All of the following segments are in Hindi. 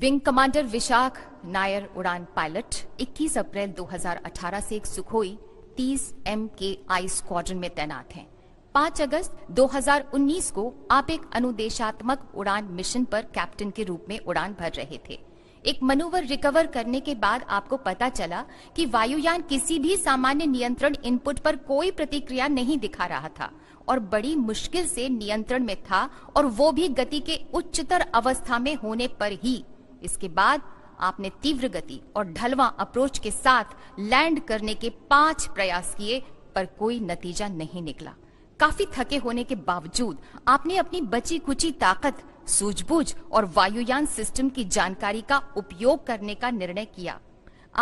विंग कमांडर विशाख नायर उड़ान पायलट 21 अप्रैल 2018 से एक सुखोई 30 एम के आई स्क्वाड्रन में तैनात हैं 5 अगस्त 2019 को आप एक अनुदेशात्मक उड़ान मिशन पर कैप्टन के रूप में उड़ान भर रहे थे एक मनोवर रिकवर करने के बाद आपको पता चला कि वायुयान किसी भी सामान्य नियंत्रण इनपुट पर कोई प्रतिक्रिया नहीं दिखा रहा था और बड़ी मुश्किल से नियंत्रण में था और वो भी गति के उच्चतर अवस्था में होने पर ही इसके बाद आपने तीव्र गति और ढलवा अप्रोच के साथ लैंड करने के पांच प्रयास किए पर कोई नतीजा नहीं निकला काफी थके होने के बावजूद आपने अपनी बची कुची ताकत सूझबूझ और वायुयान सिस्टम की जानकारी का उपयोग करने का निर्णय किया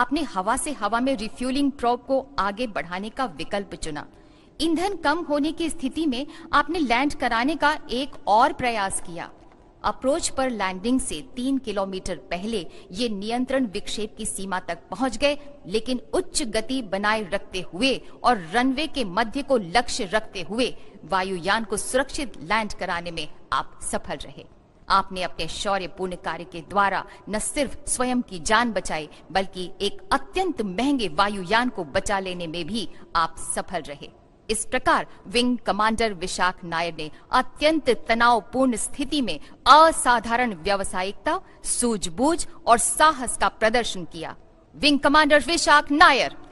आपने हवा से हवा में रिफ्यूलिंग प्रोब को आगे बढ़ाने का विकल्प चुना ईंधन कम होने की स्थिति में आपने लैंड कराने का एक और प्रयास किया अप्रोच पर लैंडिंग से तीन किलोमीटर पहले ये नियंत्रण विक्षेप की सीमा तक पहुंच गए लेकिन उच्च गति बनाए रखते हुए और रनवे के मध्य को लक्ष्य रखते हुए वायुयान को सुरक्षित लैंड कराने में आप सफल रहे आपने अपने शौर्य पूर्ण कार्य के द्वारा न सिर्फ स्वयं की जान बचाई बल्कि एक अत्यंत महंगे वायुयान को बचा लेने में भी आप सफल रहे इस प्रकार विंग कमांडर विशाख नायर ने अत्यंत तनावपूर्ण स्थिति में असाधारण व्यावसायिकता सूझबूझ और साहस का प्रदर्शन किया विंग कमांडर विशाख नायर